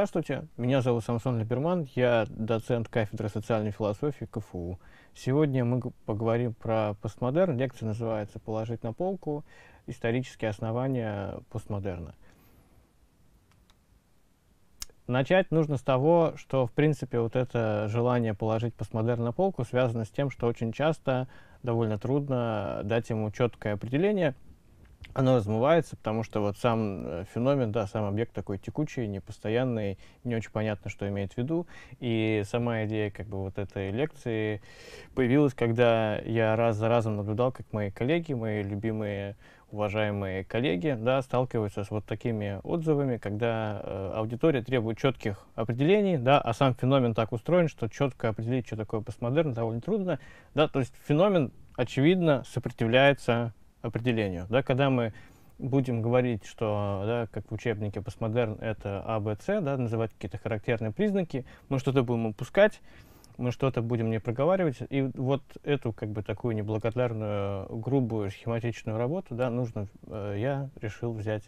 Здравствуйте, меня зовут Самсон Либерман, я доцент кафедры социальной философии КФУ. Сегодня мы поговорим про постмодерн. Лекция называется «Положить на полку. Исторические основания постмодерна». Начать нужно с того, что, в принципе, вот это желание положить постмодерн на полку связано с тем, что очень часто довольно трудно дать ему четкое определение – оно размывается, потому что вот сам э, феномен, да, сам объект такой текучий, непостоянный, не очень понятно, что имеет в виду. И сама идея как бы вот этой лекции появилась, когда я раз за разом наблюдал, как мои коллеги, мои любимые уважаемые коллеги, да, сталкиваются с вот такими отзывами, когда э, аудитория требует четких определений, да, а сам феномен так устроен, что четко определить, что такое постмодерн, довольно трудно, да, то есть феномен, очевидно, сопротивляется определению. Да, когда мы будем говорить, что, да, как в учебнике постмодерн, это А, Б, С, да, называть какие-то характерные признаки, мы что-то будем упускать, мы что-то будем не проговаривать, и вот эту, как бы, такую неблагодарную, грубую, схематичную работу, да, нужно, э, я решил взять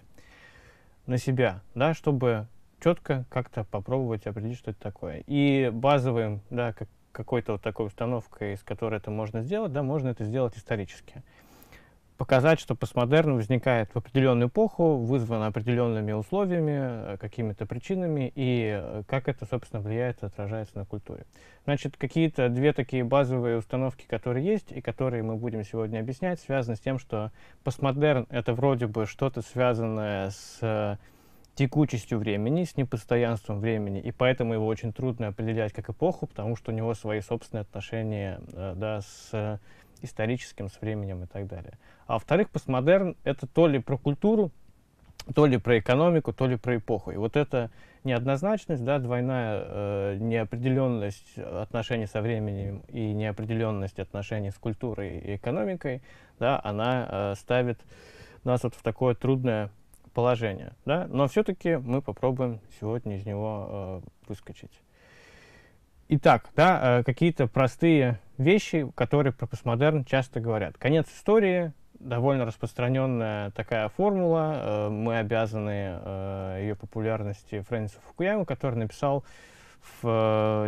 на себя, да, чтобы четко как-то попробовать определить, что это такое. И базовым, да, как, какой-то вот такой установкой, из которой это можно сделать, да, можно это сделать исторически показать, что постмодерн возникает в определенную эпоху, вызван определенными условиями, э, какими-то причинами, и э, как это, собственно, влияет и отражается на культуре. Значит, какие-то две такие базовые установки, которые есть, и которые мы будем сегодня объяснять, связаны с тем, что постмодерн — это вроде бы что-то связанное с э, текучестью времени, с непостоянством времени, и поэтому его очень трудно определять как эпоху, потому что у него свои собственные отношения да, с историческим, с временем и так далее. А во-вторых, постмодерн — это то ли про культуру, то ли про экономику, то ли про эпоху. И вот эта неоднозначность, да, двойная э, неопределенность отношений со временем и неопределенность отношений с культурой и экономикой, да, она э, ставит нас вот в такое трудное положение. Да? Но все-таки мы попробуем сегодня из него э, выскочить. Итак, да, э, какие-то простые вещи, которые про постмодерн часто говорят. Конец истории, довольно распространенная такая формула. Э, Мы обязаны э, ее популярности Фрэнсису Фукуяму, который написал в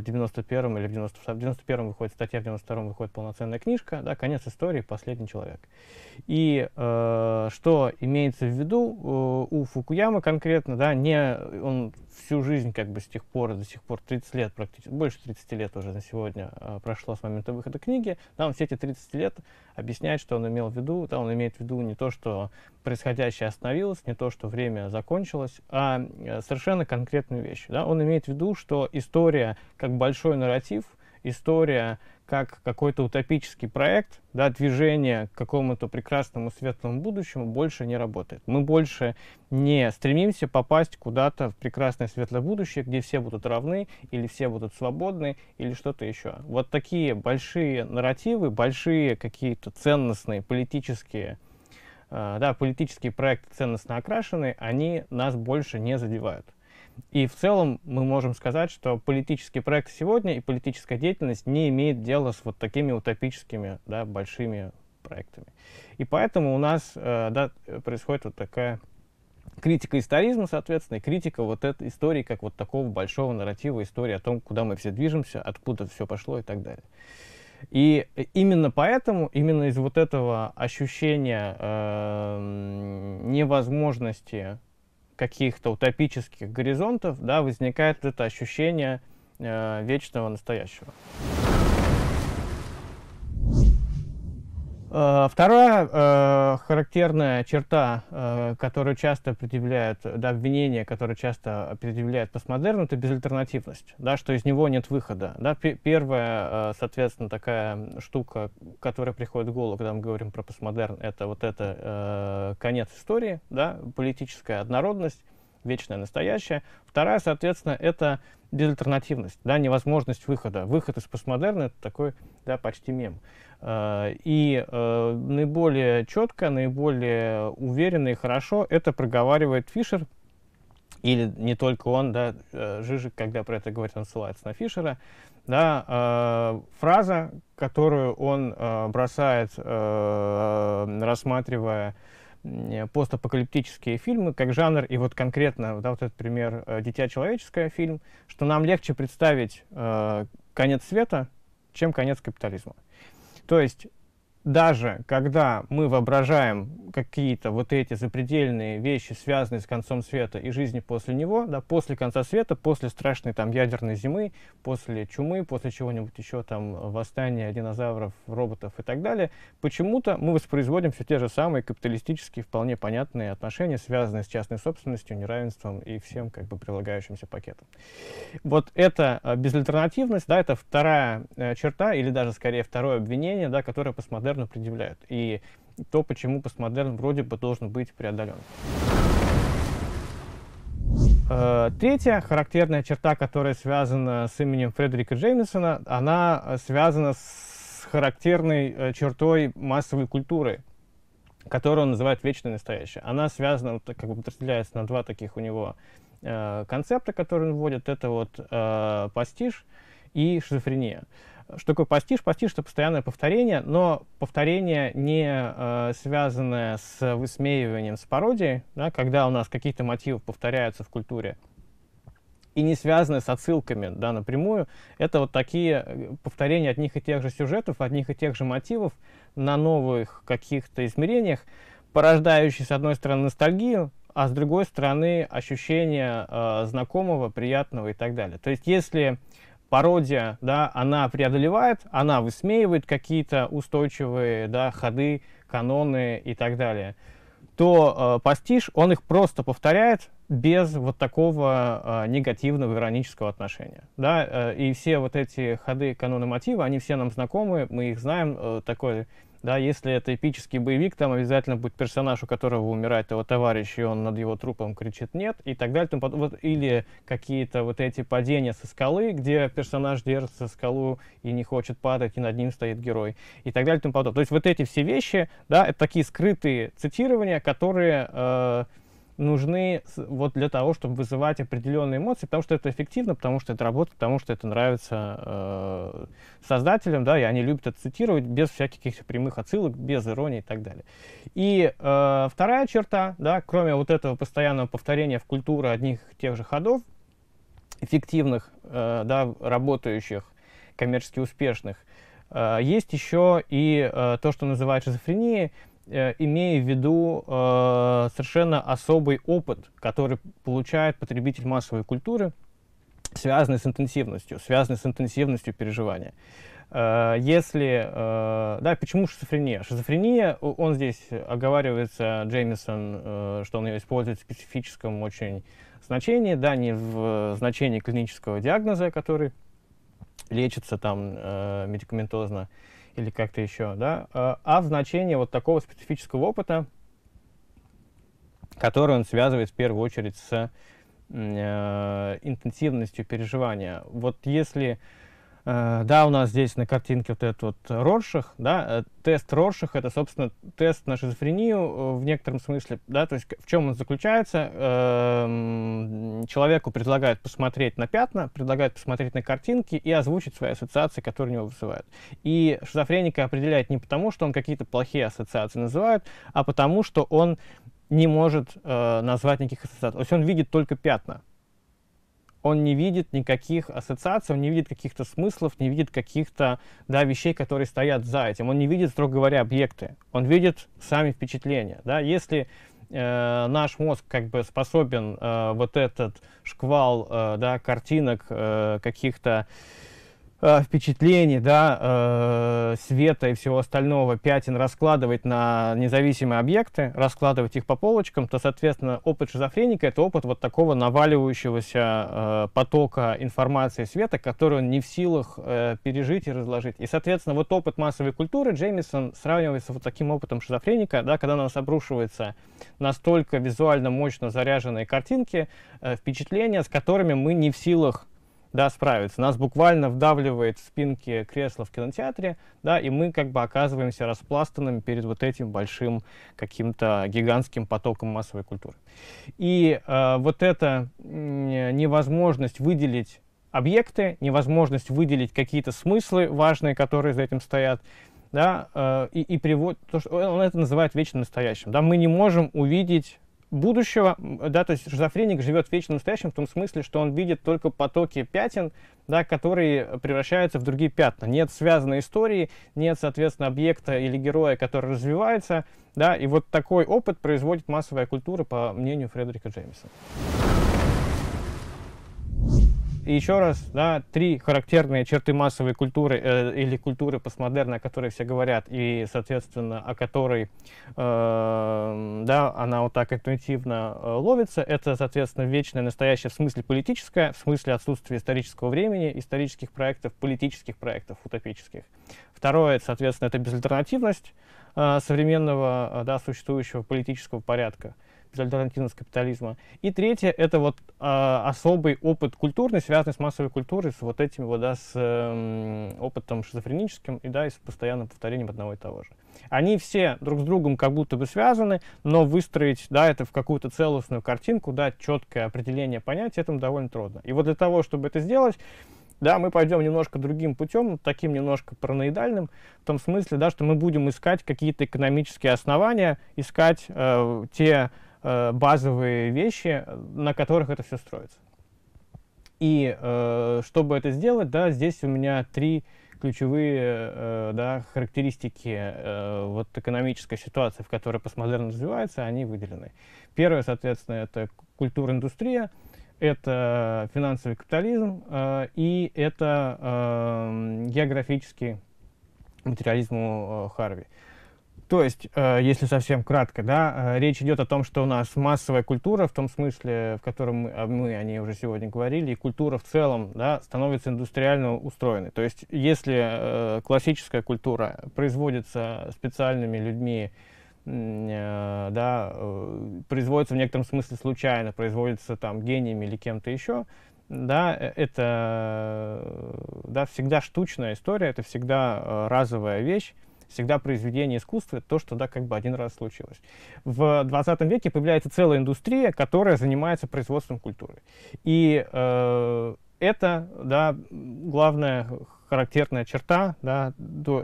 91-м э, или в 92-м, выходит статья, в 92-м выходит полноценная книжка, да, «Конец истории. Последний человек». И э, что имеется в виду э, у Фукуямы конкретно, да, не, он всю жизнь как бы с тех пор, до сих пор 30 лет практически, больше 30 лет уже на сегодня э, прошло с момента выхода книги, да, он все эти 30 лет объясняет, что он имел в виду, да, он имеет в виду не то, что происходящее остановилось, не то, что время закончилось, а э, совершенно конкретную вещь, да, он имеет в виду, что из история как большой нарратив, история как какой-то утопический проект, да, движение к какому-то прекрасному светлому будущему больше не работает. Мы больше не стремимся попасть куда-то в прекрасное светлое будущее, где все будут равны, или все будут свободны, или что-то еще. Вот такие большие нарративы, большие какие-то ценностные политические э, да, политические проекты ценностно окрашены, они нас больше не задевают. И в целом мы можем сказать, что политический проект сегодня и политическая деятельность не имеет дела с вот такими утопическими да, большими проектами. И поэтому у нас э, да, происходит вот такая критика историзма, соответственно, и критика вот этой истории как вот такого большого нарратива, истории о том, куда мы все движемся, откуда все пошло и так далее. И именно поэтому, именно из вот этого ощущения э, невозможности каких-то утопических горизонтов, да, возникает это ощущение э, вечного настоящего. Э, вторая э, характерная черта, э, которую часто предъявляют, да, обвинения, которое часто предъявляют постмодерну, это безальтернативность, да, что из него нет выхода. Да. Первая, соответственно, такая штука, которая приходит в голову, когда мы говорим про постмодерн, это вот это конец истории, да, политическая однородность, вечное настоящее. Вторая, соответственно, это безальтернативность, да, невозможность выхода. Выход из постмодерна — это такой да, почти мем. Э, и э, наиболее четко, наиболее уверенно и хорошо это проговаривает Фишер, или не только он, да, э, Жижик, когда про это говорит, он ссылается на Фишера, да, фраза, которую он бросает, рассматривая Э, постапокалиптические фильмы как жанр, и вот конкретно да, вот этот пример э, «Дитя человеческое» фильм, что нам легче представить э, конец света, чем конец капитализма. То есть даже когда мы воображаем какие-то вот эти запредельные вещи, связанные с концом света и жизнью после него, да, после конца света, после страшной там ядерной зимы, после чумы, после чего-нибудь еще там восстания динозавров, роботов и так далее, почему-то мы воспроизводим все те же самые капиталистические, вполне понятные отношения, связанные с частной собственностью, неравенством и всем как бы прилагающимся пакетом. Вот это э, безальтернативность, да, это вторая э, черта, или даже скорее второе обвинение, да, которое посмотрел постмодерну предъявляют, и то, почему постмодерн вроде бы должен быть преодолен. Э, третья характерная черта, которая связана с именем Фредерика Джеймисона, она э, связана с характерной э, чертой массовой культуры, которую он называет вечное настоящее. Она связана, как бы подразделяется на два таких у него концепта, которые он вводит. Это вот э, пастиш и шизофрения. Что такое постиж? Постиж — это постоянное повторение, но повторение, не э, связанное с высмеиванием, с пародией, да, когда у нас какие-то мотивы повторяются в культуре, и не связанное с отсылками да, напрямую. Это вот такие э, повторения одних и тех же сюжетов, одних и тех же мотивов на новых каких-то измерениях, порождающие, с одной стороны, ностальгию, а с другой стороны, ощущение э, знакомого, приятного и так далее. То есть, если пародия, да, она преодолевает, она высмеивает какие-то устойчивые, да, ходы, каноны и так далее, то э, пастиш, он их просто повторяет без вот такого э, негативного иронического отношения, да, э, и все вот эти ходы, каноны, мотивы, они все нам знакомы, мы их знаем, э, такой да, если это эпический боевик, там обязательно будет персонаж, у которого умирает его товарищ, и он над его трупом кричит «нет», и так далее. Тому вот, или какие-то вот эти падения со скалы, где персонаж держится скалу и не хочет падать, и над ним стоит герой, и так далее. Тому подобное. То есть вот эти все вещи, да, это такие скрытые цитирования, которые... Э, нужны вот для того, чтобы вызывать определенные эмоции, потому что это эффективно, потому что это работает, потому что это нравится э, создателям, да, и они любят это цитировать без всяких каких-то прямых отсылок, без иронии и так далее. И э, вторая черта, да, кроме вот этого постоянного повторения в культуру одних и тех же ходов, эффективных, э, да, работающих, коммерчески успешных, э, есть еще и э, то, что называют шизофренией, Э, имея в виду э, совершенно особый опыт, который получает потребитель массовой культуры, связанный с интенсивностью, связанный с интенсивностью переживания. Э, если, э, да, почему шизофрения? Шизофрения, он здесь оговаривается, Джеймисон, э, что он ее использует в специфическом очень значении, да, не в значении клинического диагноза, который лечится там э, медикаментозно, э, или как-то еще, да, а, а значение вот такого специфического опыта, который он связывает в первую очередь с э, интенсивностью переживания. Вот если Э, да, у нас здесь на картинке вот этот вот Роршах, да, э, тест Роршах — это, собственно, тест на шизофрению э, в некотором смысле, да, то есть в чем он заключается? Эм, человеку предлагают посмотреть на пятна, предлагают посмотреть на картинки и озвучить свои ассоциации, которые у него вызывают. И шизофреника определяет не потому, что он какие-то плохие ассоциации называет, а потому, что он не может э, назвать никаких ассоциаций. То есть он видит только пятна он не видит никаких ассоциаций, он не видит каких-то смыслов, не видит каких-то да, вещей, которые стоят за этим. Он не видит, строго говоря, объекты. Он видит сами впечатления. Да? Если э, наш мозг как бы способен э, вот этот шквал э, да, картинок, э, каких-то э, Э, впечатлений, да, э, света и всего остального пятен раскладывать на независимые объекты, раскладывать их по полочкам, то, соответственно, опыт шизофреника — это опыт вот такого наваливающегося э, потока информации света, который он не в силах э, пережить и разложить. И, соответственно, вот опыт массовой культуры Джеймисон сравнивается вот таким опытом шизофреника, да, когда на нас обрушиваются настолько визуально мощно заряженные картинки, э, впечатления, с которыми мы не в силах да, справиться. Нас буквально вдавливает в спинки кресла в кинотеатре, да, и мы как бы оказываемся распластанными перед вот этим большим каким-то гигантским потоком массовой культуры. И э, вот эта невозможность выделить объекты, невозможность выделить какие-то смыслы важные, которые за этим стоят, да, э, и, и приводит, то, что он это называет вечно настоящим. Да, мы не можем увидеть будущего, да, то есть шизофреник живет в вечном настоящем в том смысле, что он видит только потоки пятен, да, которые превращаются в другие пятна. Нет связанной истории, нет, соответственно, объекта или героя, который развивается, да, и вот такой опыт производит массовая культура, по мнению Фредерика Джеймса еще раз, да, три характерные черты массовой культуры э, или культуры постмодерна, о которой все говорят, и, соответственно, о которой, э, да, она вот так интуитивно э, ловится, это, соответственно, вечное настоящее в смысле политическое, в смысле отсутствия исторического времени, исторических проектов, политических проектов утопических. Второе, соответственно, это безальтернативность э, современного, э, да, существующего политического порядка альтернативность капитализма. И третье — это вот э, особый опыт культурный, связанный с массовой культурой, с вот этим вот, да, с э, опытом шизофреническим и, да, и с постоянным повторением одного и того же. Они все друг с другом как будто бы связаны, но выстроить, да, это в какую-то целостную картинку, да, четкое определение понятия этому довольно трудно. И вот для того, чтобы это сделать, да, мы пойдем немножко другим путем, таким немножко параноидальным, в том смысле, да, что мы будем искать какие-то экономические основания, искать э, те Э, базовые вещи, на которых это все строится. И э, чтобы это сделать, да, здесь у меня три ключевые э, да, характеристики э, вот экономической ситуации, в которой постмодерн развивается, они выделены. Первое, соответственно, это культура индустрия, это финансовый капитализм э, и это э, географический материализм э, Харви. Э, то есть, э, если совсем кратко, да, э, речь идет о том, что у нас массовая культура, в том смысле, в котором мы, а мы о ней уже сегодня говорили, и культура в целом, да, становится индустриально устроенной. То есть, если э, классическая культура производится специальными людьми, да, производится в некотором смысле случайно, производится там гениями или кем-то еще, да, это да, всегда штучная история, это всегда разовая вещь, всегда произведение искусства, то, что да, как бы один раз случилось. В 20 веке появляется целая индустрия, которая занимается производством культуры. И э, это да, главная характерная черта да,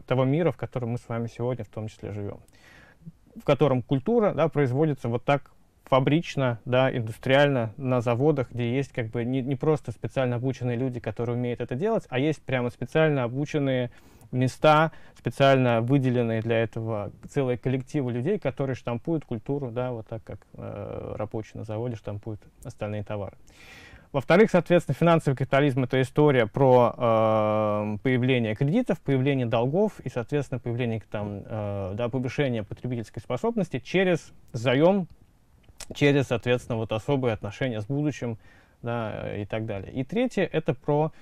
того мира, в котором мы с вами сегодня в том числе живем, в котором культура да, производится вот так фабрично, да, индустриально, на заводах, где есть как бы не, не просто специально обученные люди, которые умеют это делать, а есть прямо специально обученные места, специально выделенные для этого целые коллективы людей, которые штампуют культуру, да, вот так как э, рабочие на заводе штампуют остальные товары. Во-вторых, соответственно, финансовый капитализм — это история про э, появление кредитов, появление долгов и, соответственно, появление там, э, да, повышения потребительской способности через заем, через, соответственно, вот особые отношения с будущим да, и так далее. И третье — это про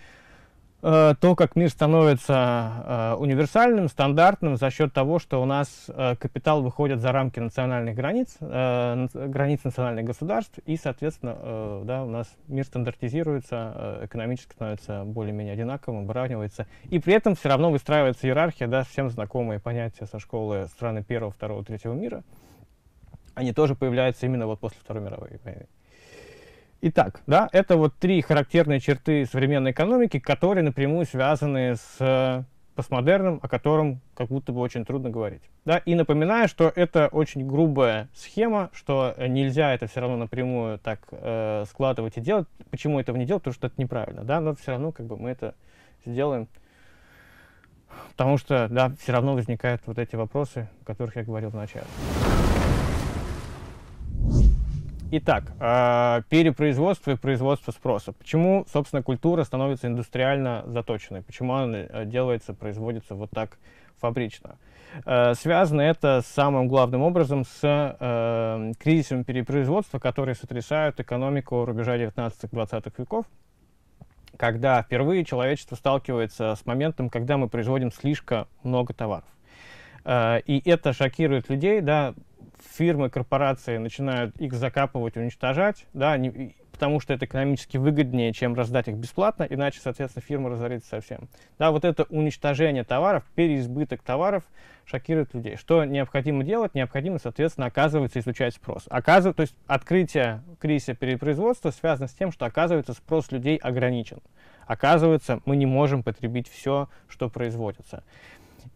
Э, то, как мир становится э, универсальным, стандартным за счет того, что у нас э, капитал выходит за рамки национальных границ, границ национальных государств, и, соответственно, да, у нас мир стандартизируется, экономически становится более-менее одинаковым, выравнивается, и при этом все равно выстраивается иерархия, да, всем знакомые понятия со школы страны первого, второго, третьего мира, они тоже появляются именно вот после Второй мировой войны. Итак, да, это вот три характерные черты современной экономики, которые напрямую связаны с э, постмодерном, о котором как будто бы очень трудно говорить. Да? И напоминаю, что это очень грубая схема, что нельзя это все равно напрямую так э, складывать и делать. Почему этого не делать? Потому что это неправильно. Да? Но все равно как бы мы это сделаем. Потому что, да, все равно возникают вот эти вопросы, о которых я говорил вначале. Итак, э, перепроизводство и производство спроса. Почему, собственно, культура становится индустриально заточенной? Почему она э, делается, производится вот так фабрично? Э, связано это самым главным образом с кризисом перепроизводства, которые сотрясают экономику рубежа 19-20 веков, когда впервые человечество сталкивается с моментом, когда мы производим слишком много товаров. И это шокирует людей, да, фирмы, корпорации начинают их закапывать, уничтожать, да, они, потому что это экономически выгоднее, чем раздать их бесплатно, иначе, соответственно, фирма разорится совсем. Да, вот это уничтожение товаров, переизбыток товаров шокирует людей. Что необходимо делать? Необходимо, соответственно, оказывается, изучать спрос. Оказыв... То есть открытие кризиса перепроизводства связано с тем, что, оказывается, спрос людей ограничен. Оказывается, мы не можем потребить все, что производится.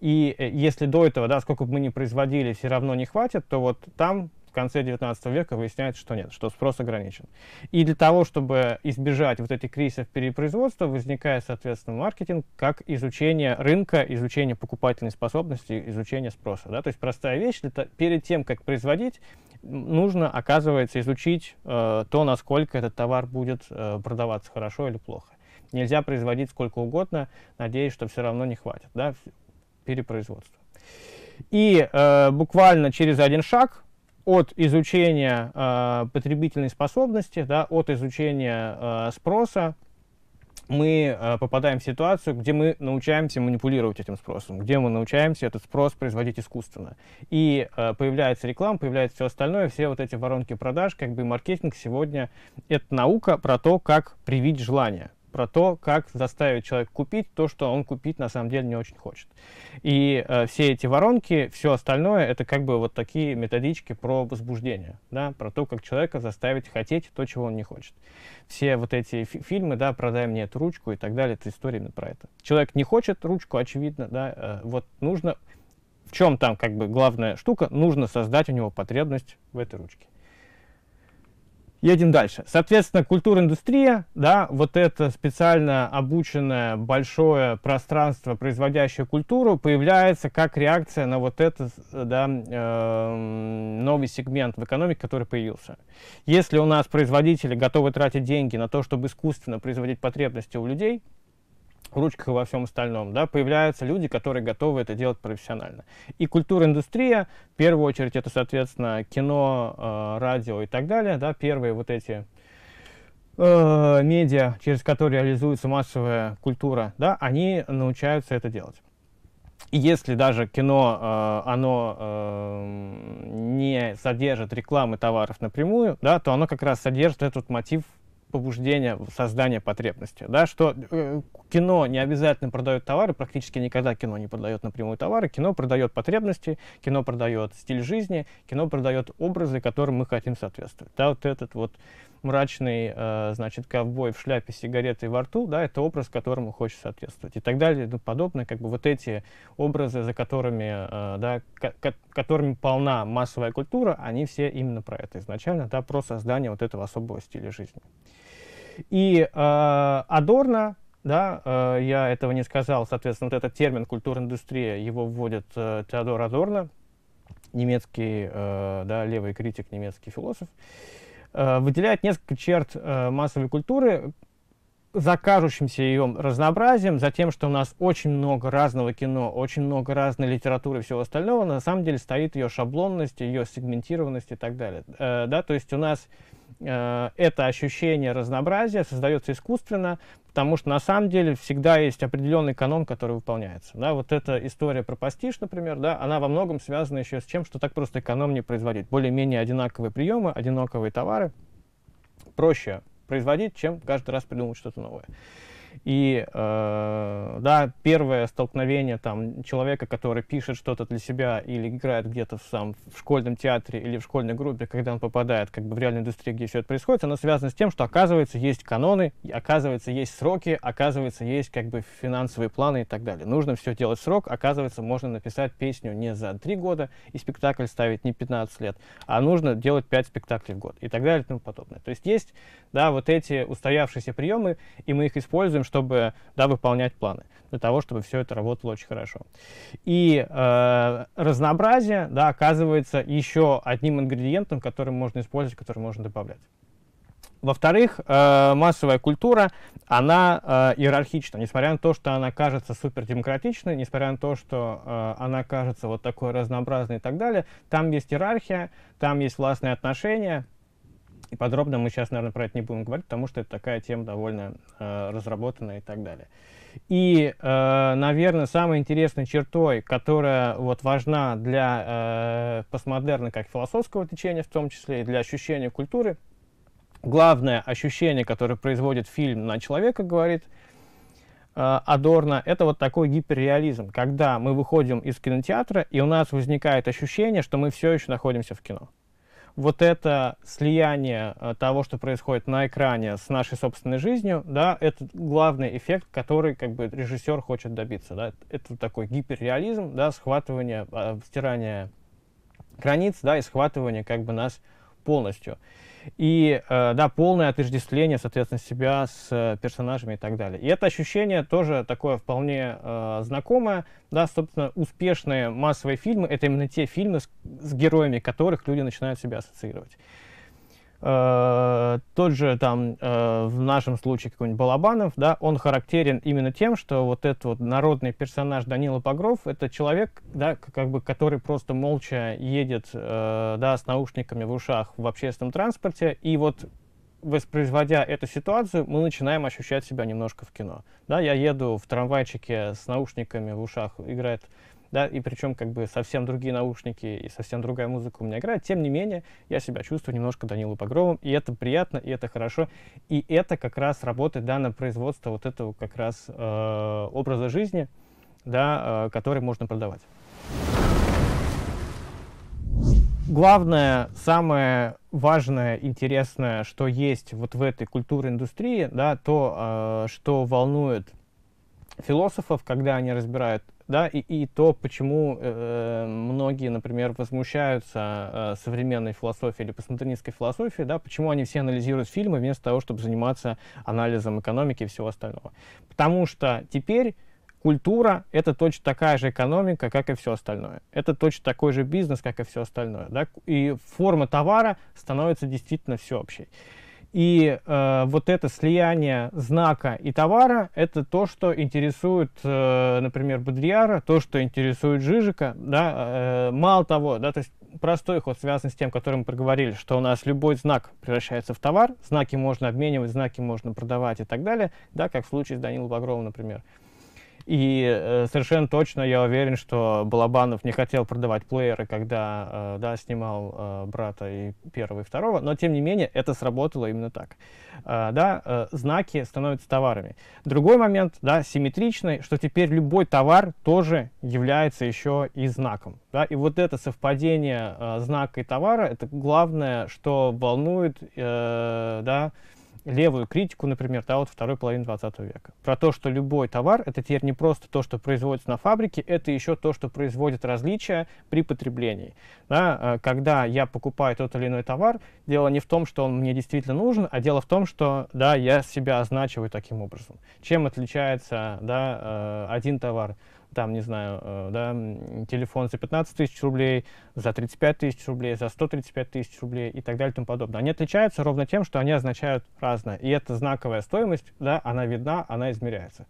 И э, если до этого, да, сколько бы мы ни производили, все равно не хватит, то вот там в конце 19 века выясняется, что нет, что спрос ограничен. И для того, чтобы избежать вот этих кризисов перепроизводства, возникает, соответственно, маркетинг как изучение рынка, изучение покупательной способности, изучение спроса. Да? То есть простая вещь, это перед тем, как производить, нужно, оказывается, изучить э, то, насколько этот товар будет э, продаваться хорошо или плохо. Нельзя производить сколько угодно, надеясь, что все равно не хватит. Да? перепроизводства. И э, буквально через один шаг от изучения э, потребительной способности, да, от изучения э, спроса, мы э, попадаем в ситуацию, где мы научаемся манипулировать этим спросом, где мы научаемся этот спрос производить искусственно. И э, появляется реклама, появляется все остальное, все вот эти воронки продаж, как бы маркетинг сегодня — это наука про то, как привить желание — про то, как заставить человека купить то, что он купить на самом деле не очень хочет. И э, все эти воронки, все остальное, это как бы вот такие методички про возбуждение, да, про то, как человека заставить хотеть то, чего он не хочет. Все вот эти фи фильмы, да, продай мне эту ручку и так далее, это история именно про это. Человек не хочет ручку, очевидно, да, э, вот нужно, в чем там как бы главная штука, нужно создать у него потребность в этой ручке. Едем дальше. Соответственно, культура индустрия, да, вот это специально обученное большое пространство, производящее культуру, появляется как реакция на вот этот да, э, новый сегмент в экономике, который появился. Если у нас производители готовы тратить деньги на то, чтобы искусственно производить потребности у людей, ручках и во всем остальном, да, появляются люди, которые готовы это делать профессионально. И культура, индустрия, в первую очередь, это, соответственно, кино, э, радио и так далее, да, первые вот эти э, медиа, через которые реализуется массовая культура, да, они научаются это делать. И если даже кино, э, оно э, не содержит рекламы товаров напрямую, да, то оно как раз содержит этот мотив побуждение создания потребности. Да, что э, кино не обязательно продает товары, практически никогда кино не продает напрямую товары, кино продает потребности, кино продает стиль жизни, кино продает образы, которым мы хотим соответствовать. Да, вот этот вот мрачный, э, значит, ковбой в шляпе, сигареты во рту, да, это образ, которому хочешь соответствовать и так далее и тому подобное. Как бы вот эти образы, за которыми, э, да, которыми полна массовая культура, они все именно про это изначально, да, про создание вот этого особого стиля жизни. И э, Адорно, да, э, я этого не сказал, соответственно, вот этот термин «культурная индустрия», его вводит э, Теодор Адорна, немецкий, э, да, левый критик, немецкий философ, э, выделяет несколько черт э, массовой культуры, за кажущимся ее разнообразием, за тем, что у нас очень много разного кино, очень много разной литературы и всего остального, на самом деле стоит ее шаблонность, ее сегментированность и так далее. Э, да, то есть у нас э, это ощущение разнообразия создается искусственно, потому что на самом деле всегда есть определенный канон, который выполняется. Да, вот эта история про пастиш, например, да, она во многом связана еще с тем, что так просто экономнее производить. Более-менее одинаковые приемы, одинаковые товары. Проще производить, чем каждый раз придумывать что-то новое. И э, да, первое столкновение там, человека, который пишет что-то для себя или играет где-то в, сам, в школьном театре или в школьной группе, когда он попадает как бы, в реальную индустрию, где все это происходит, оно связано с тем, что оказывается есть каноны, оказывается есть сроки, оказывается есть как бы финансовые планы и так далее. Нужно все делать в срок, оказывается можно написать песню не за три года и спектакль ставить не 15 лет, а нужно делать 5 спектаклей в год и так далее и тому подобное. То есть есть да, вот эти устоявшиеся приемы, и мы их используем используем, чтобы да, выполнять планы для того, чтобы все это работало очень хорошо. И э, разнообразие да, оказывается еще одним ингредиентом, который можно использовать, который можно добавлять. Во-вторых, э, массовая культура, она э, иерархична, несмотря на то, что она кажется супердемократичной, несмотря на то, что э, она кажется вот такой разнообразной и так далее, там есть иерархия, там есть властные отношения, и подробно мы сейчас, наверное, про это не будем говорить, потому что это такая тема довольно э, разработанная и так далее. И, э, наверное, самой интересной чертой, которая вот важна для э, постмодерна как философского течения в том числе, и для ощущения культуры, главное ощущение, которое производит фильм на человека, говорит э, Адорно, это вот такой гиперреализм, когда мы выходим из кинотеатра, и у нас возникает ощущение, что мы все еще находимся в кино вот это слияние э, того, что происходит на экране с нашей собственной жизнью, да, это главный эффект, который как бы режиссер хочет добиться, да, это такой гиперреализм, да, схватывание, стирание э, границ, да, и схватывание как бы нас полностью и э, да, полное отождествление, соответственно, себя с э, персонажами и так далее. И это ощущение тоже такое вполне э, знакомое. Да, собственно, успешные массовые фильмы — это именно те фильмы с, с героями которых люди начинают себя ассоциировать. Э, тот же там э, в нашем случае какой-нибудь Балабанов, да, он характерен именно тем, что вот этот вот народный персонаж Данила Погров это человек, да, как бы который просто молча едет, э, да, с наушниками в ушах в общественном транспорте, и вот воспроизводя эту ситуацию, мы начинаем ощущать себя немножко в кино. Да, я еду в трамвайчике с наушниками в ушах, играет да, и причем как бы совсем другие наушники и совсем другая музыка у меня играет, тем не менее, я себя чувствую немножко Данилу Погровым и это приятно, и это хорошо, и это как раз работает, да, на производство вот этого как раз э, образа жизни, да, э, который можно продавать. Главное, самое важное, интересное, что есть вот в этой культурной индустрии, да, то, э, что волнует философов, когда они разбирают да, и, и то, почему э, многие, например, возмущаются э, современной философией или постмодернистской философией, да, почему они все анализируют фильмы вместо того, чтобы заниматься анализом экономики и всего остального. Потому что теперь культура — это точно такая же экономика, как и все остальное. Это точно такой же бизнес, как и все остальное. Да? И форма товара становится действительно всеобщей. И э, вот это слияние знака и товара – это то, что интересует, э, например, Бодрияра, то, что интересует Жижика. Да? Э, мало того, да, то есть простой ход связан с тем, который мы проговорили, что у нас любой знак превращается в товар, знаки можно обменивать, знаки можно продавать и так далее, да, как в случае с Данилом Багровым, например. И э, совершенно точно я уверен, что Балабанов не хотел продавать плееры, когда э, да, снимал э, брата и первого, и второго, но тем не менее это сработало именно так. Да, знаки становятся товарами. Другой момент, да, симметричный, что теперь любой товар тоже является еще и знаком. Да? И вот это совпадение знака и товара, это главное, что волнует, да, левую критику, например, да, вот второй половины 20 века. Про то, что любой товар — это теперь не просто то, что производится на фабрике, это еще то, что производит различия при потреблении. Да, э, когда я покупаю тот или иной товар, дело не в том, что он мне действительно нужен, а дело в том, что да, я себя означиваю таким образом. Чем отличается да, э, один товар там, не знаю, э, да, телефон за 15 тысяч рублей, за 35 тысяч рублей, за 135 тысяч рублей и так далее и тому подобное. Они отличаются ровно тем, что они означают разное. И эта знаковая стоимость, да, она видна, она измеряется.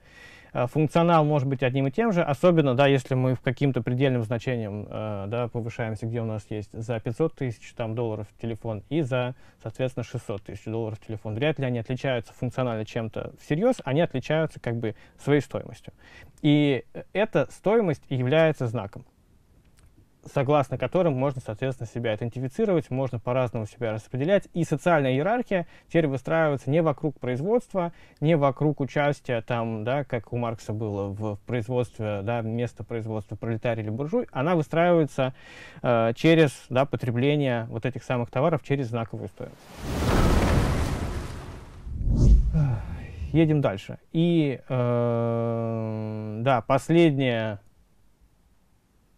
Э, функционал может быть одним и тем же, особенно, да, если мы в каким-то предельным значением, э, да, повышаемся, где у нас есть за 500 тысяч там, долларов телефон и за, соответственно, 600 тысяч долларов телефон. Вряд ли они отличаются функционально чем-то всерьез, они отличаются как бы своей стоимостью. И э, эта стоимость является знаком согласно которым можно, соответственно, себя идентифицировать, можно по-разному себя распределять. И социальная иерархия теперь выстраивается не вокруг производства, не вокруг участия, там, да, как у Маркса было в, производстве, да, место производства пролетарий или буржуй, она выстраивается э, через да, потребление вот этих самых товаров, через знаковую стоимость. Едем дальше. И э, да, последнее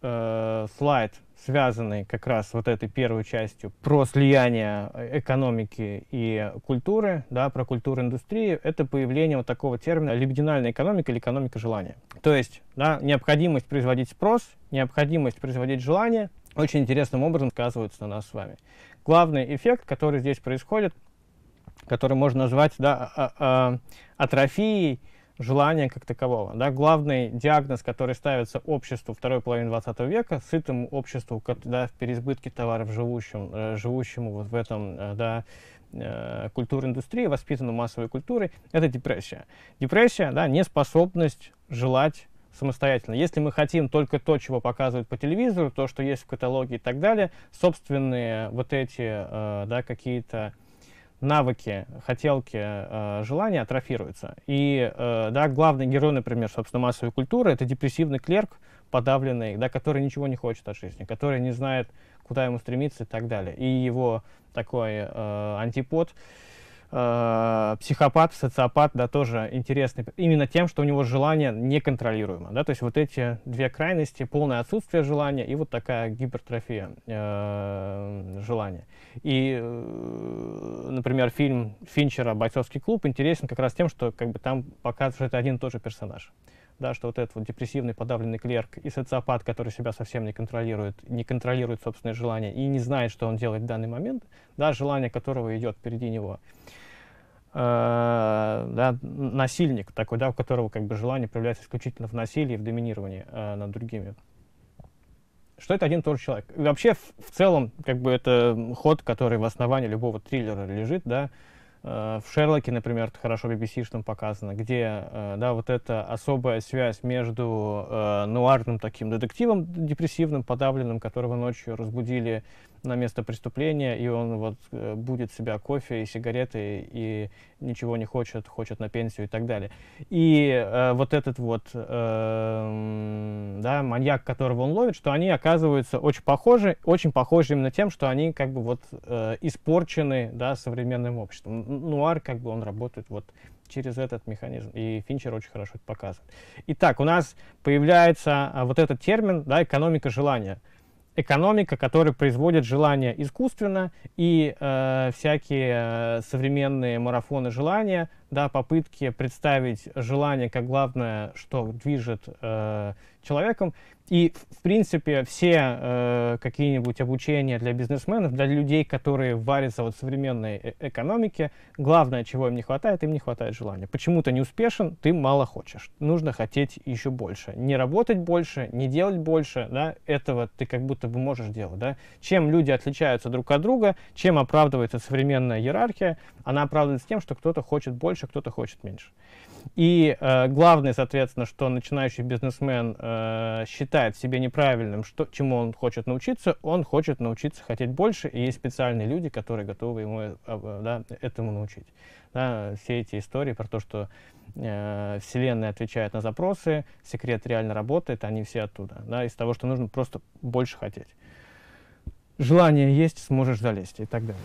Э, слайд, связанный как раз вот этой первой частью про слияние э, экономики и культуры, да, про культуру индустрии, это появление вот такого термина либидинальная экономика или экономика желания. То есть да, необходимость производить спрос, необходимость производить желание очень интересным образом сказываются на нас с вами. Главный эффект, который здесь происходит, который можно назвать да, а, а, а атрофией желания как такового. Да? Главный диагноз, который ставится обществу второй половины 20 века, сытому обществу, да, в переизбытке товаров, живущим, э, живущему вот в этом э, да, э, культурной индустрии, воспитанному массовой культурой, это депрессия. Депрессия, да, неспособность желать самостоятельно. Если мы хотим только то, чего показывают по телевизору, то, что есть в каталоге и так далее, собственные вот эти, да, какие-то навыки, хотелки, э, желания атрофируются. И э, да, главный герой, например, собственно, массовой культуры, это депрессивный клерк, подавленный, да, который ничего не хочет от жизни, который не знает, куда ему стремиться и так далее. И его такой э, антипод Э, психопат, социопат, да, тоже интересный. Именно тем, что у него желание неконтролируемо, да, то есть вот эти две крайности, полное отсутствие желания и вот такая гипертрофия э, желания. И, э, например, фильм Финчера «Бойцовский клуб» интересен как раз тем, что как бы там показывает один и тот же персонаж да, что вот этот вот депрессивный подавленный клерк и социопат, который себя совсем не контролирует, не контролирует собственные желания и не знает, что он делает в данный момент, да, желание которого идет впереди него. Э, да, насильник такой, да, у которого как бы желание проявляется исключительно в насилии, в доминировании э, над другими что это один и тот же человек. И вообще, в, в целом, как бы это ход, который в основании любого триллера лежит, да, Э, в Шерлоке, например, хорошо BBC что показано, где, э, да, вот эта особая связь между э, нуарным таким детективом депрессивным, подавленным, которого ночью разбудили на место преступления, и он вот э, будет себя кофе и сигареты, и ничего не хочет, хочет на пенсию и так далее. И э, вот этот вот э, да, маньяк, которого он ловит, что они оказываются очень похожи, очень похожи именно тем, что они как бы вот э, испорчены да, современным обществом. Нуар как бы он работает вот через этот механизм. И Финчер очень хорошо это показывает. Итак, у нас появляется а, вот этот термин да, «экономика желания» экономика, которая производит желания искусственно, и э, всякие э, современные марафоны желания, да, попытки представить желание как главное, что движет э, человеком, и, в принципе, все э, какие-нибудь обучения для бизнесменов, для людей, которые варятся вот в современной э экономике, главное, чего им не хватает, им не хватает желания. Почему ты не успешен, ты мало хочешь. Нужно хотеть еще больше. Не работать больше, не делать больше, да, этого ты как будто бы можешь делать, да. Чем люди отличаются друг от друга, чем оправдывается современная иерархия, она оправдывается тем, что кто-то хочет больше, кто-то хочет меньше. И э, главное, соответственно, что начинающий бизнесмен э, считает, считает себе неправильным, что, чему он хочет научиться, он хочет научиться хотеть больше, и есть специальные люди, которые готовы ему э, э, да, этому научить. Да, все эти истории про то, что э, Вселенная отвечает на запросы, секрет реально работает, они все оттуда. Да, из того, что нужно просто больше хотеть. Желание есть, сможешь залезть и так далее.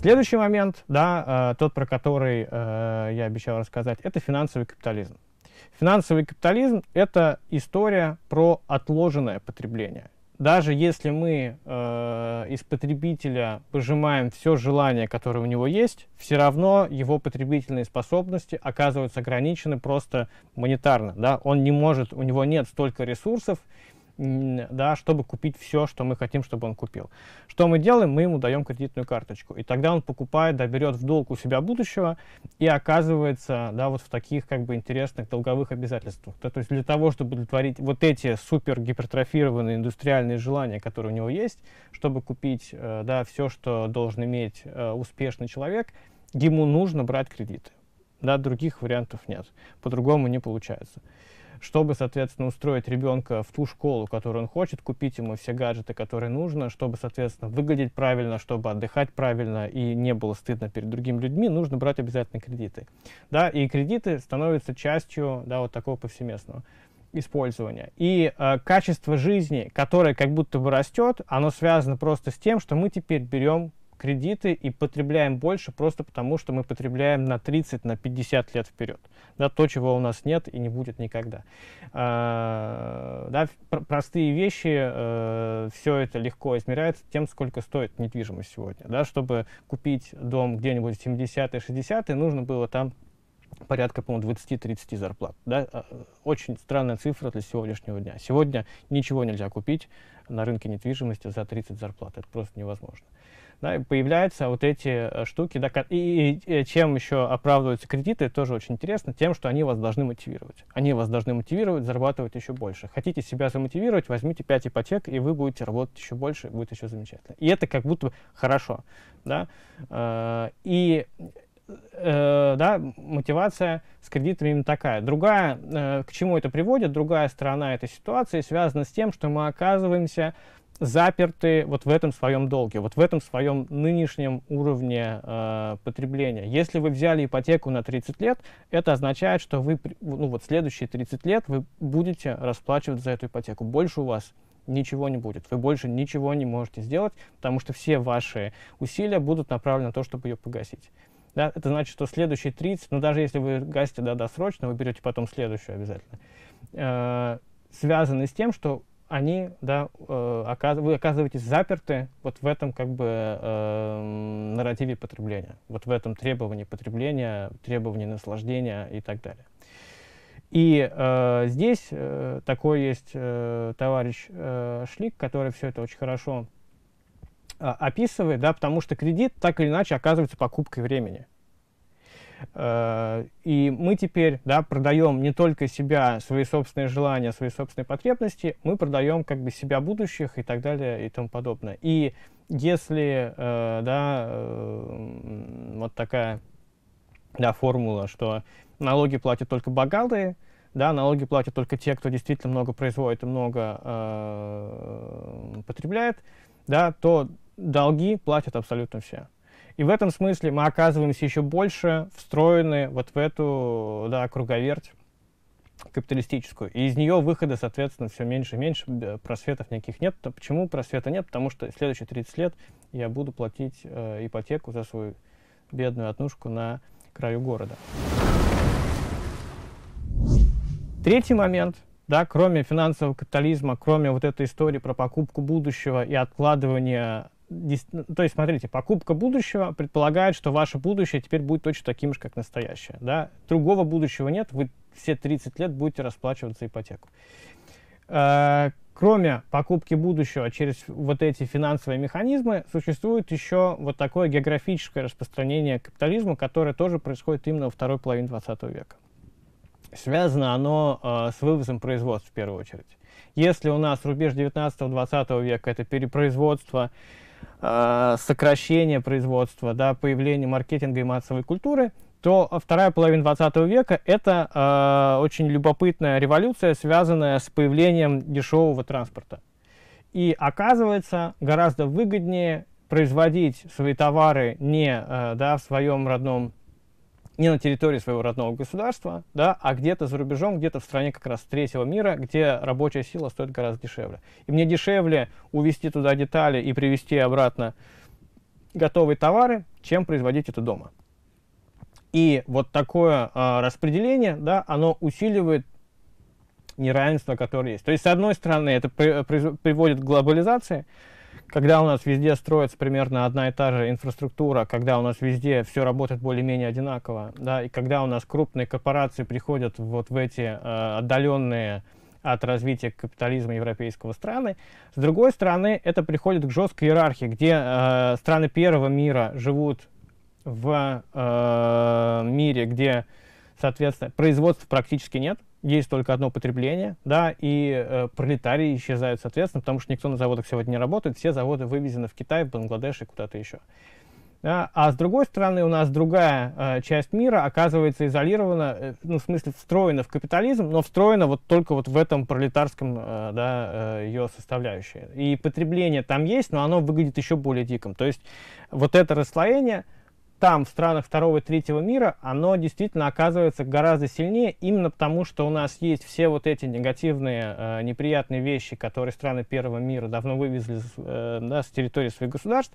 Следующий момент, да, э, тот, про который э, я обещал рассказать, это финансовый капитализм. Финансовый капитализм – это история про отложенное потребление. Даже если мы э, из потребителя выжимаем все желание, которое у него есть, все равно его потребительные способности оказываются ограничены просто монетарно. Да? Он не может, у него нет столько ресурсов, да, чтобы купить все, что мы хотим, чтобы он купил. Что мы делаем? Мы ему даем кредитную карточку. И тогда он покупает, да, в долг у себя будущего и оказывается, да, вот в таких как бы интересных долговых обязательствах. Да, то есть для того, чтобы удовлетворить вот эти супер гипертрофированные индустриальные желания, которые у него есть, чтобы купить, э, да, все, что должен иметь э, успешный человек, ему нужно брать кредиты. Да, других вариантов нет. По-другому не получается чтобы, соответственно, устроить ребенка в ту школу, которую он хочет, купить ему все гаджеты, которые нужно, чтобы, соответственно, выглядеть правильно, чтобы отдыхать правильно и не было стыдно перед другими людьми, нужно брать обязательно кредиты. Да, и кредиты становятся частью да, вот такого повсеместного использования. И э, качество жизни, которое как будто бы растет, оно связано просто с тем, что мы теперь берем кредиты и потребляем больше просто потому, что мы потребляем на 30, на 50 лет вперед. Да, то, чего у нас нет и не будет никогда. А, да, пр простые вещи, э, все это легко измеряется тем, сколько стоит недвижимость сегодня. Да, чтобы купить дом где-нибудь в 70-е, 60-е, нужно было там порядка, по-моему, 20-30 зарплат. Да? А, очень странная цифра для сегодняшнего дня. Сегодня ничего нельзя купить на рынке недвижимости за 30 зарплат. Это просто невозможно да, появляются вот эти э, штуки. Да, и, и э, чем еще оправдываются кредиты, тоже очень интересно, тем, что они вас должны мотивировать. Они вас должны мотивировать зарабатывать еще больше. Хотите себя замотивировать, возьмите 5 ипотек, и вы будете работать еще больше, будет еще замечательно. И это как будто бы хорошо. Да? Э, и да, мотивация с кредитами именно такая. Другая, к чему это приводит, другая сторона этой ситуации связана с тем, что мы оказываемся заперты вот в этом своем долге, вот в этом своем нынешнем уровне э, потребления. Если вы взяли ипотеку на 30 лет, это означает, что вы, ну вот следующие 30 лет вы будете расплачивать за эту ипотеку. Больше у вас ничего не будет. Вы больше ничего не можете сделать, потому что все ваши усилия будут направлены на то, чтобы ее погасить. Да, это значит, что следующие 30, ну даже если вы гасите да, досрочно, вы берете потом следующую обязательно, э, связаны с тем, что они, да, э, вы оказываетесь заперты вот в этом как бы э, нарративе потребления, вот в этом требовании потребления, требовании наслаждения и так далее. И э, здесь э, такой есть э, товарищ э, Шлик, который все это очень хорошо э, описывает, да, потому что кредит так или иначе оказывается покупкой времени. Э, и мы теперь да, продаем не только себя, свои собственные желания, свои собственные потребности, мы продаем как бы себя будущих и так далее и тому подобное. И если э, да, э, вот такая да, формула, что налоги платят только богатые, да, налоги платят только те, кто действительно много производит и много потребляет, да, то долги платят абсолютно все. И в этом смысле мы оказываемся еще больше встроены вот в эту да, круговерть капиталистическую. И из нее выхода, соответственно, все меньше и меньше, просветов никаких нет. То почему просвета нет? Потому что следующие 30 лет я буду платить э, ипотеку за свою бедную однушку на краю города. Третий момент, да, кроме финансового капитализма, кроме вот этой истории про покупку будущего и откладывание ну, то есть, смотрите, покупка будущего предполагает, что ваше будущее теперь будет точно таким же, как настоящее. Да? Другого будущего нет, вы все 30 лет будете расплачиваться за ипотеку. Э, кроме покупки будущего через вот эти финансовые механизмы, существует еще вот такое географическое распространение капитализма, которое тоже происходит именно во второй половине 20 века. Связано оно э, с вывозом производств в первую очередь. Если у нас рубеж 19-20 века это перепроизводство, Э, сокращение производства, да, появление маркетинга и массовой культуры, то э, вторая половина 20 века — это э, очень любопытная революция, связанная с появлением дешевого транспорта. И оказывается, гораздо выгоднее производить свои товары не э, да, в своем родном не на территории своего родного государства, да, а где-то за рубежом, где-то в стране как раз третьего мира, где рабочая сила стоит гораздо дешевле. И мне дешевле увезти туда детали и привезти обратно готовые товары, чем производить это дома. И вот такое э, распределение, да, оно усиливает неравенство, которое есть. То есть, с одной стороны, это при, при, приводит к глобализации, когда у нас везде строится примерно одна и та же инфраструктура, когда у нас везде все работает более-менее одинаково, да, и когда у нас крупные корпорации приходят вот в эти э, отдаленные от развития капитализма европейского страны. С другой стороны, это приходит к жесткой иерархии, где э, страны первого мира живут в э, мире, где, соответственно, производства практически нет, есть только одно потребление, да, и э, пролетарии исчезают, соответственно, потому что никто на заводах сегодня не работает, все заводы вывезены в Китай, в Бангладеш и куда-то еще. Да? А с другой стороны, у нас другая э, часть мира оказывается изолирована, э, ну, в смысле, встроена в капитализм, но встроена вот только вот в этом пролетарском, э, да, э, ее составляющей. И потребление там есть, но оно выглядит еще более диком. То есть вот это расслоение – там, в странах второго и третьего мира, оно действительно оказывается гораздо сильнее, именно потому, что у нас есть все вот эти негативные, э, неприятные вещи, которые страны первого мира давно вывезли э, да, с территории своих государств,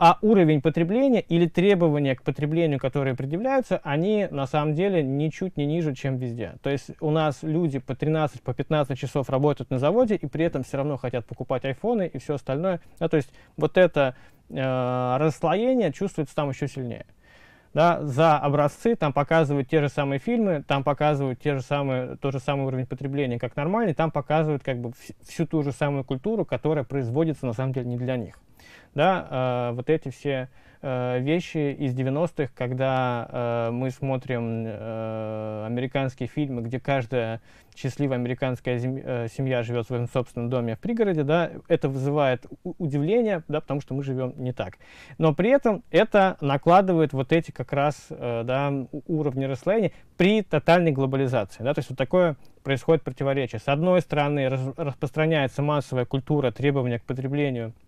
а уровень потребления или требования к потреблению, которые предъявляются, они на самом деле ничуть не ниже, чем везде. То есть у нас люди по 13, по 15 часов работают на заводе и при этом все равно хотят покупать айфоны и все остальное. Да, ну, то есть вот это Э, расслоение чувствуется там еще сильнее. Да, за образцы там показывают те же самые фильмы, там показывают те же самые, тот же самый уровень потребления, как нормальный, там показывают как бы всю ту же самую культуру, которая производится на самом деле не для них. Да, э, вот эти все Э, вещи из 90-х, когда э, мы смотрим э, американские фильмы, где каждая счастливая американская семья живет в своем собственном доме в пригороде, да, это вызывает удивление, да, потому что мы живем не так. Но при этом это накладывает вот эти как раз да, уровни расслоения при тотальной глобализации. Да, то есть вот такое происходит противоречие. С одной стороны, распространяется массовая культура требования к потреблению –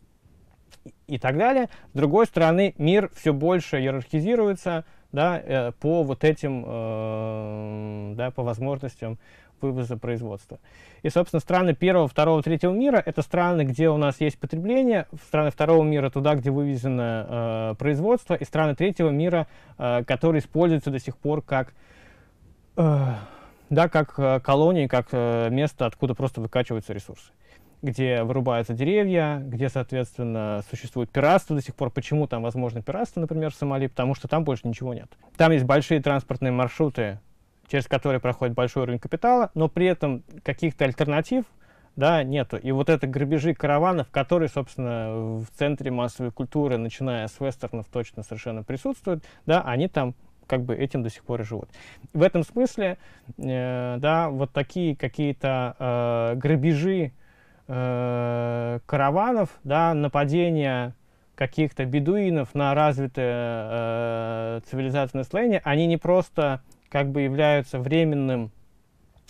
и так далее. С другой стороны, мир все больше иерархизируется да, э, по вот этим, э, да, по возможностям вывоза производства. И, собственно, страны первого, второго, третьего мира — это страны, где у нас есть потребление, страны второго мира — туда, где вывезено э, производство, и страны третьего мира, э, которые используются до сих пор как, э, да, как э, колонии, как э, место, откуда просто выкачиваются ресурсы где вырубаются деревья, где, соответственно, существует пиратство до сих пор. Почему там возможно пиратство, например, в Сомали? Потому что там больше ничего нет. Там есть большие транспортные маршруты, через которые проходит большой уровень капитала, но при этом каких-то альтернатив да, нету. И вот это грабежи караванов, которые, собственно, в центре массовой культуры, начиная с вестернов, точно совершенно присутствуют, да, они там как бы этим до сих пор и живут. В этом смысле, э, да, вот такие какие-то э, грабежи э, караванов, да, нападения каких-то бедуинов на развитые э, цивилизационное население, они не просто как бы являются временным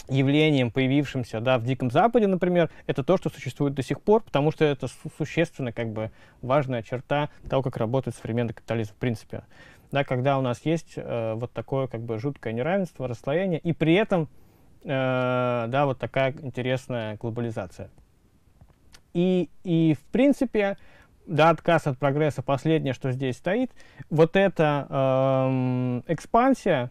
явлением, появившимся да, в Диком Западе, например, это то, что существует до сих пор, потому что это су существенно как бы важная черта того, как работает современный капитализм в принципе. Да, когда у нас есть э, вот такое как бы жуткое неравенство, расслоение, и при этом э, да, вот такая интересная глобализация. И, и в принципе, да, отказ от прогресса, последнее, что здесь стоит, вот эта эм, экспансия,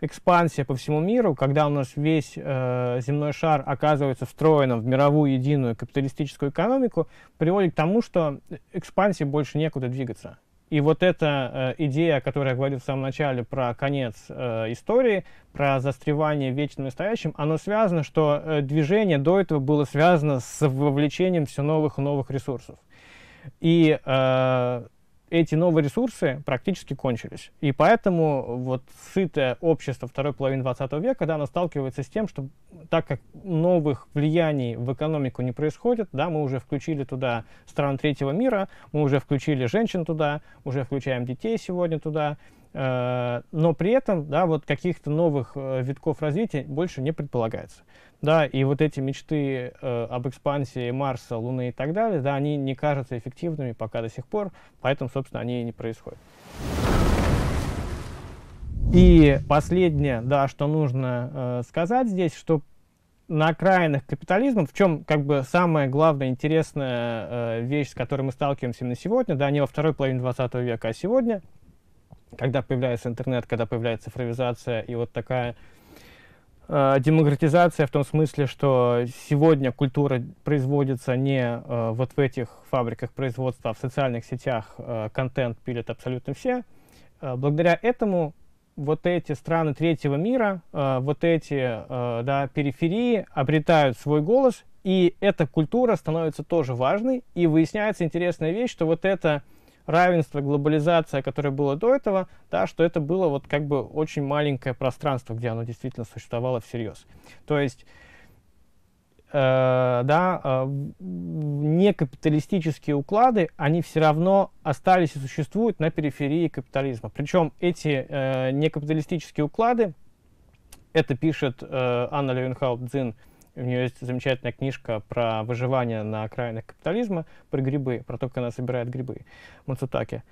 экспансия по всему миру, когда у нас весь э, земной шар оказывается встроенным в мировую единую капиталистическую экономику, приводит к тому, что экспансии больше некуда двигаться. И вот эта э, идея, о которой я говорил в самом начале про конец э, истории, про застревание в вечном настоящем, оно связано, что э, движение до этого было связано с вовлечением все новых и новых ресурсов. И э, эти новые ресурсы практически кончились. И поэтому вот сытое общество второй половины 20 века, да, оно сталкивается с тем, что так как новых влияний в экономику не происходит, да, мы уже включили туда стран третьего мира, мы уже включили женщин туда, уже включаем детей сегодня туда, Э, но при этом да, вот каких-то новых э, витков развития больше не предполагается. Да, и вот эти мечты э, об экспансии Марса, Луны и так далее, да, они не кажутся эффективными пока до сих пор, поэтому, собственно, они и не происходят. И последнее, да, что нужно э, сказать здесь, что на окраинах капитализма, в чем как бы самая главная интересная э, вещь, с которой мы сталкиваемся на сегодня, да, не во второй половине 20 века, а сегодня – когда появляется интернет, когда появляется цифровизация и вот такая э, демократизация в том смысле, что сегодня культура производится не э, вот в этих фабриках производства, а в социальных сетях э, контент пилят абсолютно все. Э, благодаря этому вот эти страны третьего мира, э, вот эти э, да, периферии обретают свой голос, и эта культура становится тоже важной, и выясняется интересная вещь, что вот это равенство, глобализация, которое было до этого, да, что это было вот как бы очень маленькое пространство, где оно действительно существовало всерьез. То есть э, да, э, некапиталистические уклады, они все равно остались и существуют на периферии капитализма. Причем эти э, некапиталистические уклады, это пишет э, Анна Левенхауп-Дзин, у нее есть замечательная книжка про выживание на окраинах капитализма, про грибы, про то, как она собирает грибы. Мацутаки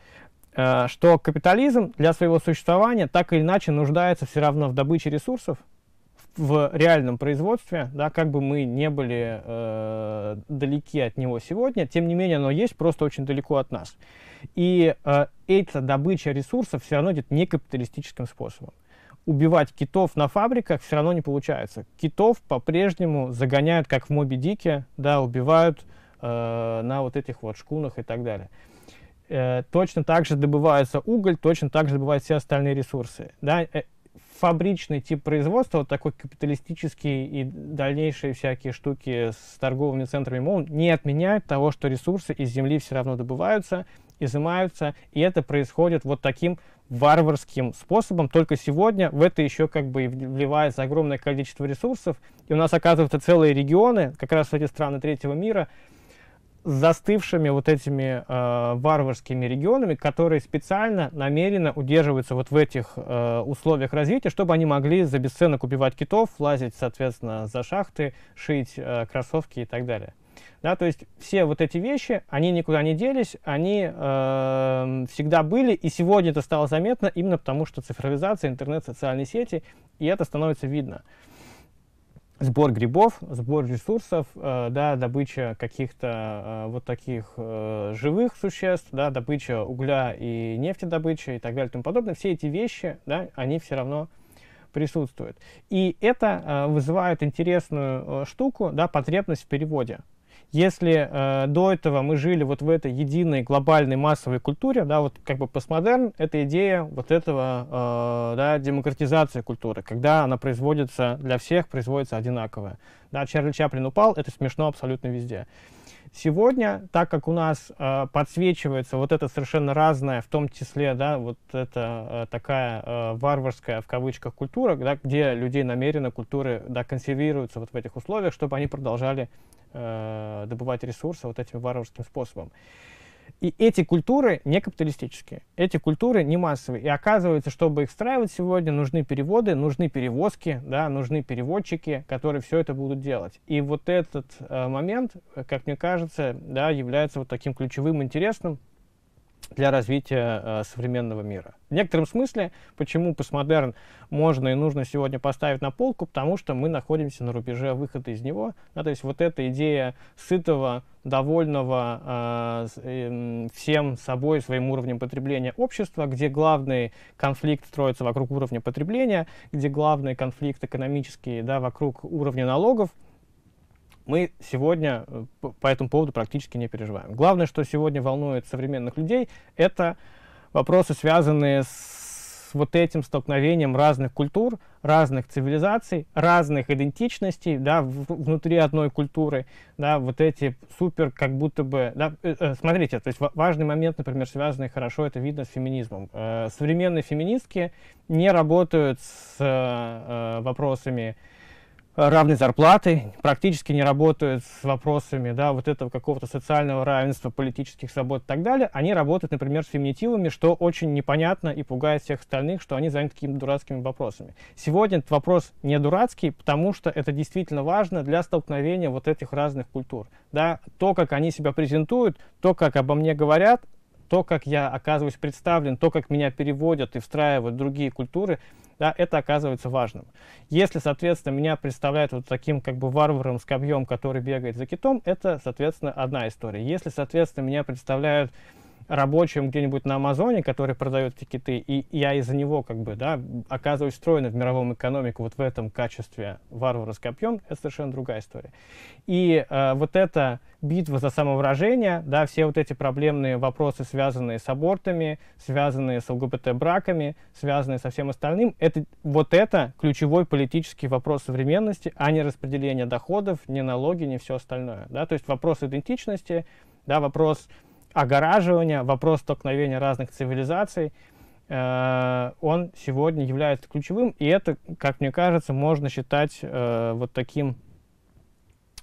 э, что капитализм для своего существования так или иначе нуждается все равно в добыче ресурсов, в реальном производстве, да, как бы мы не были э, далеки от него сегодня, тем не менее оно есть просто очень далеко от нас. И э, эта добыча ресурсов все равно идет некапиталистическим способом убивать китов на фабриках все равно не получается. Китов по-прежнему загоняют, как в Моби Дике, да, убивают э, на вот этих вот шкунах и так далее. Э, точно так же добывается уголь, точно так же добывают все остальные ресурсы. Да? Э, фабричный тип производства, вот такой капиталистический и дальнейшие всякие штуки с торговыми центрами мол, не отменяют того, что ресурсы из земли все равно добываются, изымаются, и это происходит вот таким варварским способом. Только сегодня в это еще как бы вливается огромное количество ресурсов. И у нас оказываются целые регионы, как раз эти страны третьего мира, с застывшими вот этими э, варварскими регионами, которые специально, намеренно удерживаются вот в этих э, условиях развития, чтобы они могли за бесценок убивать китов, лазить, соответственно, за шахты, шить э, кроссовки и так далее. Да, то есть все вот эти вещи, они никуда не делись, они э, всегда были, и сегодня это стало заметно именно потому, что цифровизация, интернет, социальные сети, и это становится видно. Сбор грибов, сбор ресурсов, э, да, добыча каких-то э, вот таких э, живых существ, да, добыча угля и нефтедобыча и так далее и тому подобное, все эти вещи, да, они все равно присутствуют И это э, вызывает интересную э, штуку, да, потребность в переводе. Если э, до этого мы жили вот в этой единой глобальной массовой культуре, да, вот как бы постмодерн — это идея вот этого, э, да, демократизации культуры, когда она производится для всех, производится одинаковая. Да, Чарли Чаплин упал, это смешно абсолютно везде сегодня, так как у нас э, подсвечивается вот это совершенно разное, в том числе, да, вот это э, такая э, варварская, в кавычках, культура, да, где людей намеренно культуры, да, консервируются вот в этих условиях, чтобы они продолжали э, добывать ресурсы вот этим варварским способом. И эти культуры не капиталистические, эти культуры не массовые. И оказывается, чтобы их встраивать сегодня, нужны переводы, нужны перевозки, да, нужны переводчики, которые все это будут делать. И вот этот э, момент, как мне кажется, да, является вот таким ключевым, интересным, для развития э, современного мира. В некотором смысле, почему постмодерн можно и нужно сегодня поставить на полку, потому что мы находимся на рубеже выхода из него. Да, то есть вот эта идея сытого, довольного э, эм, всем собой, своим уровнем потребления общества, где главный конфликт строится вокруг уровня потребления, где главный конфликт экономический да, вокруг уровня налогов, мы сегодня э, по этому поводу практически не переживаем. Главное, что сегодня волнует современных людей, это вопросы, связанные с вот этим столкновением разных культур, разных цивилизаций, разных идентичностей, да, внутри одной культуры, да, вот эти супер, как будто бы, да, э, э смотрите, то есть важный момент, например, связанный хорошо, это видно с феминизмом. Э, современные феминистки не работают с э, э вопросами э, равной зарплаты, практически не работают с вопросами да, вот этого какого-то социального равенства, политических свобод и так далее. Они работают, например, с феминитивами, что очень непонятно и пугает всех остальных, что они заняты какими дурацкими вопросами. Сегодня этот вопрос не дурацкий, потому что это действительно важно для столкновения вот этих разных культур. Да? То, как они себя презентуют, то, как обо мне говорят, то, как я оказываюсь представлен, то, как меня переводят и встраивают другие культуры — да, это оказывается важным. Если, соответственно, меня представляют вот таким как бы варваром с копьем, который бегает за китом, это, соответственно, одна история. Если, соответственно, меня представляют рабочим где-нибудь на Амазоне, который продает эти киты, и я из-за него как бы, да, оказываюсь встроен в мировом экономику вот в этом качестве варвара с это совершенно другая история. И э, вот эта битва за самовыражение, да, все вот эти проблемные вопросы, связанные с абортами, связанные с ЛГБТ-браками, связанные со всем остальным, это, вот это ключевой политический вопрос современности, а не распределение доходов, не налоги, не все остальное. Да? То есть вопрос идентичности, да, вопрос огораживания, вопрос столкновения разных цивилизаций, э, он сегодня является ключевым, и это, как мне кажется, можно считать э, вот таким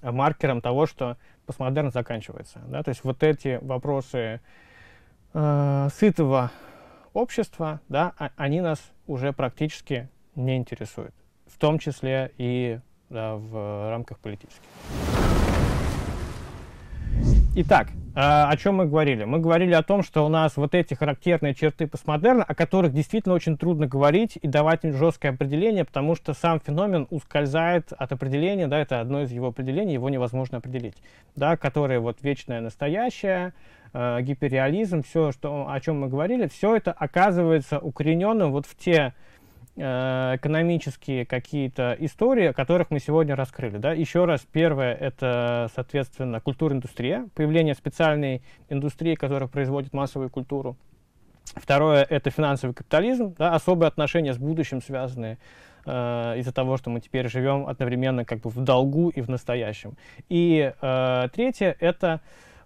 маркером того, что постмодерн заканчивается. Да? То есть вот эти вопросы э, сытого общества, да, а, они нас уже практически не интересуют, в том числе и да, в рамках политических. Итак, а, о чем мы говорили? Мы говорили о том, что у нас вот эти характерные черты постмодерна, о которых действительно очень трудно говорить и давать им жесткое определение, потому что сам феномен ускользает от определения, да, это одно из его определений, его невозможно определить, да, которые вот вечное настоящее, э, гиперреализм, все, что, о чем мы говорили, все это оказывается укорененным вот в те Э, экономические какие-то истории, о которых мы сегодня раскрыли. Да? Еще раз, первое — это, соответственно, культура-индустрия, появление специальной индустрии, которая производит массовую культуру. Второе — это финансовый капитализм, да, особые отношения с будущим связанные э, из-за того, что мы теперь живем одновременно как бы в долгу и в настоящем. И э, третье — это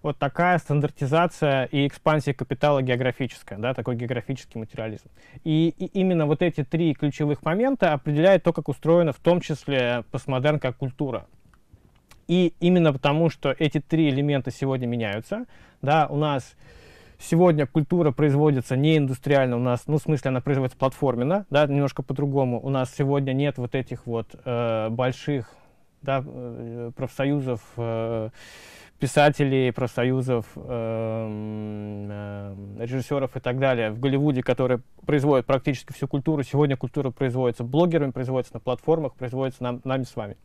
вот такая стандартизация и экспансия капитала географическая, да, такой географический материализм. И, и именно вот эти три ключевых момента определяют то, как устроена в том числе постмодерн как культура. И именно потому, что эти три элемента сегодня меняются, да, у нас сегодня культура производится не индустриально у нас, ну, в смысле, она производится платформенно, да, немножко по-другому. У нас сегодня нет вот этих вот э, больших да, э, профсоюзов, э, писателей, профсоюзов, эм, эм, режиссеров и так далее в Голливуде, которые производят практически всю культуру. Сегодня культура производится блогерами, производится на платформах, производится нам, нами с вами.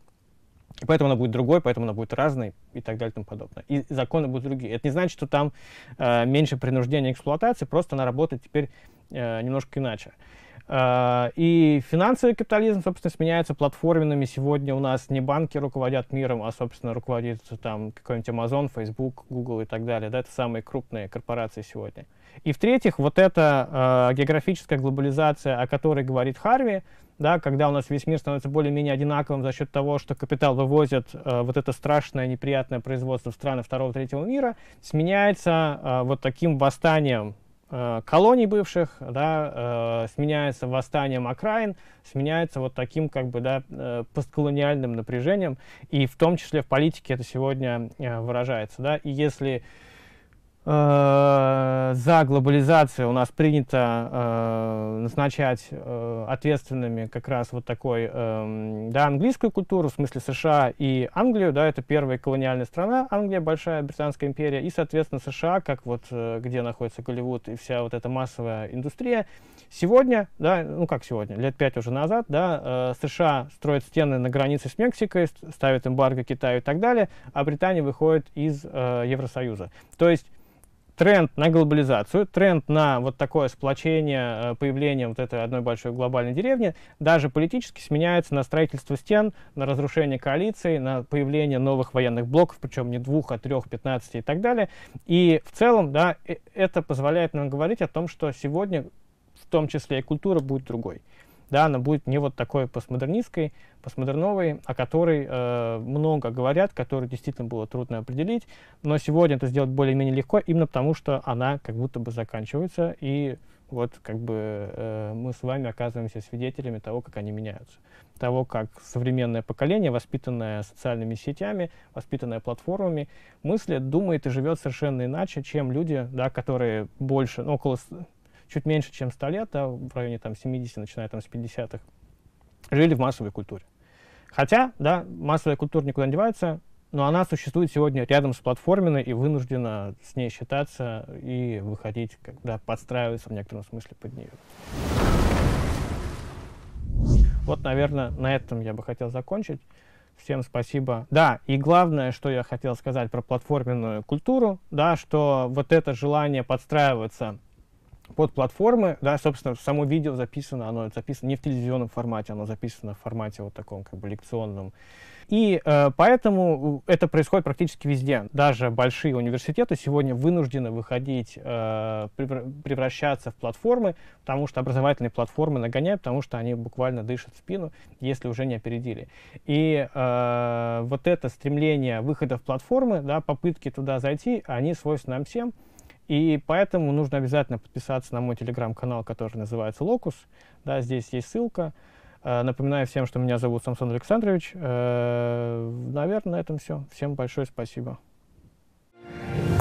И поэтому она будет другой, поэтому она будет разной и так далее и тому подобное. И законы будут другие. Это не значит, что там э, меньше принуждения эксплуатации, просто она работает теперь э, немножко иначе. А, и финансовый капитализм, собственно, сменяется платформенными. Сегодня у нас не банки руководят миром, а, собственно, руководит там какой-нибудь Amazon, Facebook, Google и так далее. Да, это самые крупные корпорации сегодня. И в-третьих, вот эта э, географическая глобализация, о которой говорит Харви, да, когда у нас весь мир становится более-менее одинаковым за счет того, что капитал вывозит э, а, вот это страшное неприятное производство в страны второго-третьего мира, сменяется э, вот таким восстанием Э, колоний бывших, да, э, сменяется восстанием окраин, сменяется вот таким как бы, да, э, постколониальным напряжением, и в том числе в политике это сегодня выражается, да, и если Э, за глобализацию у нас принято э, назначать э, ответственными как раз вот такой, э, да, английскую культуру, в смысле США и Англию, да, это первая колониальная страна, Англия, Большая Британская империя, и, соответственно, США, как вот, э, где находится Голливуд и вся вот эта массовая индустрия. Сегодня, да, ну как сегодня, лет пять уже назад, да, э, США строят стены на границе с Мексикой, ставят эмбарго Китаю и так далее, а Британия выходит из э, Евросоюза. То есть тренд на глобализацию, тренд на вот такое сплочение, э, появление вот этой одной большой глобальной деревни, даже политически сменяется на строительство стен, на разрушение коалиций, на появление новых военных блоков, причем не двух, а трех, пятнадцати и так далее. И в целом, да, э, это позволяет нам говорить о том, что сегодня в том числе и культура будет другой да, она будет не вот такой постмодернистской, постмодерновой, о а которой э, много говорят, которую действительно было трудно определить, но сегодня это сделать более-менее легко, именно потому что она как будто бы заканчивается, и вот как бы э, мы с вами оказываемся свидетелями того, как они меняются, того, как современное поколение, воспитанное социальными сетями, воспитанное платформами, мыслит, думает и живет совершенно иначе, чем люди, да, которые больше, ну, около чуть меньше, чем 100 лет, да, в районе там, 70, начиная там, с 50-х, жили в массовой культуре. Хотя, да, массовая культура никуда не девается, но она существует сегодня рядом с платформенной и вынуждена с ней считаться и выходить, когда подстраиваться в некотором смысле под нее. Вот, наверное, на этом я бы хотел закончить. Всем спасибо. Да, и главное, что я хотел сказать про платформенную культуру, да, что вот это желание подстраиваться под платформы, да, собственно, само видео записано, оно записано не в телевизионном формате, оно записано в формате вот таком как бы лекционном. И э, поэтому это происходит практически везде. Даже большие университеты сегодня вынуждены выходить, э, превращаться в платформы, потому что образовательные платформы нагоняют, потому что они буквально дышат в спину, если уже не опередили. И э, вот это стремление выхода в платформы, да, попытки туда зайти, они свойственны нам всем. И поэтому нужно обязательно подписаться на мой телеграм-канал, который называется «Локус». Да, здесь есть ссылка. Э, напоминаю всем, что меня зовут Самсон Александрович. Э, наверное, на этом все. Всем большое спасибо. Thank you